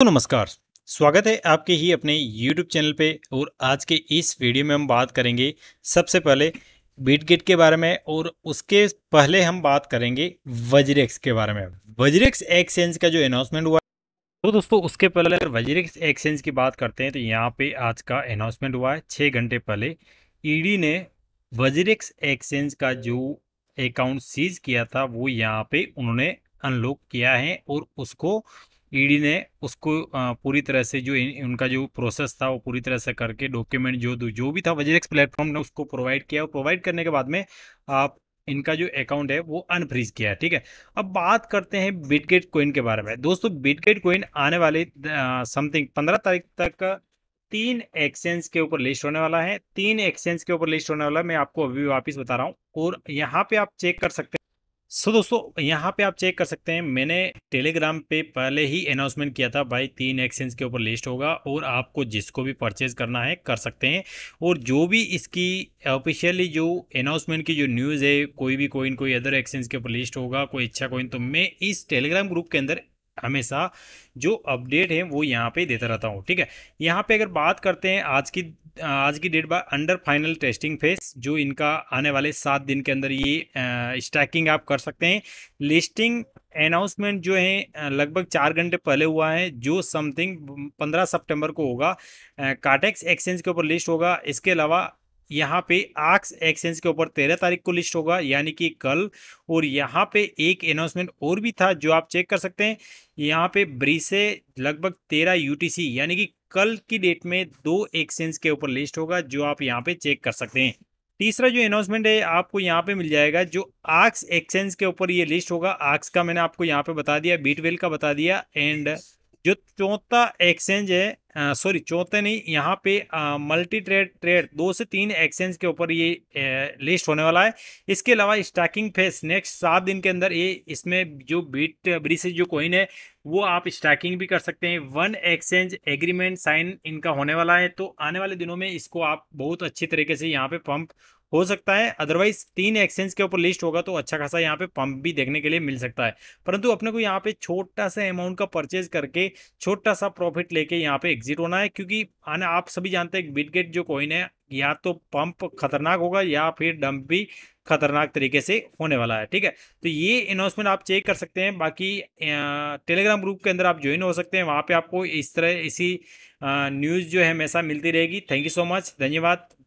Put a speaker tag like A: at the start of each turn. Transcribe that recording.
A: तो नमस्कार स्वागत है आपके ही अपने YouTube चैनल पे और आज के इस वीडियो में हम बात करेंगे सबसे पहले बीटगेट के बारे में और उसके पहले हम बात करेंगे वजरेक्स के बारे में वजरेक्स एक्सचेंज का जो अनाउंसमेंट हुआ तो दोस्तों उसके पहले अगर वज्रेक्स एक्सचेंज की बात करते हैं तो यहाँ पे आज का अनाउंसमेंट हुआ है छः घंटे पहले ईडी e ने वजरेक्स एक्सचेंज का जो अकाउंट सीज किया था वो यहाँ पे उन्होंने अनलॉक किया है और उसको ईडी ने उसको पूरी तरह से जो उनका जो प्रोसेस था वो पूरी तरह से करके डॉक्यूमेंट जो जो भी था वजेक्स प्लेटफॉर्म ने उसको प्रोवाइड किया और प्रोवाइड करने के बाद में आप इनका जो अकाउंट है वो अनफ्रीज किया है ठीक है अब बात करते हैं बिटगेट कोइन के बारे में दोस्तों बिटगेट कोइन आने वाले समथिंग पंद्रह तारीख तक तीन एक्सचेंज के ऊपर लिस्ट होने वाला है तीन एक्सचेंज के ऊपर लिस्ट होने वाला है मैं आपको अभी वापस बता रहा हूँ और यहाँ पे आप चेक कर सकते हैं सो so, दोस्तों यहाँ पे आप चेक कर सकते हैं मैंने टेलीग्राम पे पहले ही अनाउंसमेंट किया था भाई तीन एक्सचेंज के ऊपर लिस्ट होगा और आपको जिसको भी परचेज करना है कर सकते हैं और जो भी इसकी ऑफिशियली जो अनाउंसमेंट की जो न्यूज़ है कोई भी कोइन कोई अदर एक्सचेंज के ऊपर लिस्ट होगा कोई इच्छा कोइन तो मैं इस टेलीग्राम ग्रुप के अंदर हमेशा जो अपडेट है वो यहाँ पे देता रहता हूँ ठीक है यहाँ पे अगर बात करते हैं आज की आज की date by under final testing phase जो इनका आने वाले सात दिन के अंदर ये स्टैकिंग आप कर सकते हैं लिस्टिंग अनाउंसमेंट जो है लगभग चार घंटे पहले हुआ है जो समथिंग पंद्रह सितंबर को होगा काटेक्स एक्सचेंज के ऊपर लिस्ट होगा इसके अलावा यहाँ पे आक्स एक्सचेंज के ऊपर तेरह तारीख को लिस्ट होगा यानी कि कल और यहाँ पे एक अनाउंसमेंट और भी था जो आप चेक कर सकते हैं यहाँ पे ब्रीसे लगभग तेरह यूटीसी यानी कि कल की डेट में दो एक्सचेंज के ऊपर लिस्ट होगा जो आप यहाँ पे चेक कर सकते हैं तीसरा जो अनाउंसमेंट है आपको यहाँ पे मिल जाएगा जो आक्स एक्सचेंज के ऊपर ये लिस्ट होगा आक्स का मैंने आपको यहाँ पे बता दिया बीटवेल का बता दिया एंड जो चौथा एक्सचेंज है सॉरी चौथे नहीं यहाँ पे मल्टी ट्रेड ट्रेड दो से तीन एक्सचेंज के ऊपर ये लिस्ट होने वाला है इसके अलावा स्टैकिंग फेस नेक्स्ट सात दिन के अंदर ये इसमें जो बीट ब्रिज जो कोइन है वो आप स्टैकिंग भी कर सकते हैं वन एक्सचेंज एग्रीमेंट साइन इनका होने वाला है तो आने वाले दिनों में इसको आप बहुत अच्छी तरीके से यहाँ पे पंप हो सकता है अदरवाइज तीन एक्सचेंज के ऊपर लिस्ट होगा तो अच्छा खासा यहाँ पे पंप भी देखने के लिए मिल सकता है परंतु अपने को यहाँ पे छोटा सा अमाउंट का परचेज करके छोटा सा प्रॉफिट लेके यहाँ पे एग्जिट होना है क्योंकि आने आप सभी जानते हैं बिटगेट जो कॉइन है या तो पंप खतरनाक होगा या फिर डंप भी खतरनाक तरीके से होने वाला है ठीक है तो ये अनाउंसमेंट आप चेक कर सकते हैं बाकी टेलीग्राम ग्रुप के अंदर आप ज्वाइन हो सकते हैं वहाँ पे आपको इस तरह इसी न्यूज़ जो है हमेशा मिलती रहेगी थैंक यू सो मच धन्यवाद